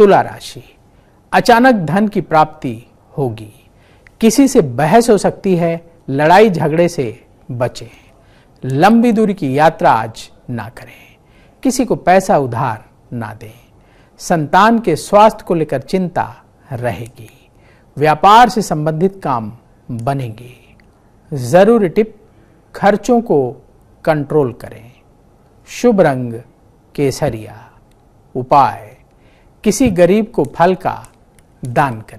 तुला राशि अचानक धन की प्राप्ति होगी किसी से बहस हो सकती है लड़ाई झगड़े से बचें लंबी दूरी की यात्रा आज ना करें किसी को पैसा उधार ना दें संतान के स्वास्थ्य को लेकर चिंता रहेगी व्यापार से संबंधित काम बनेंगे जरूरी टिप खर्चों को कंट्रोल करें शुभ रंग केसरिया उपाय किसी गरीब को फल का दान करें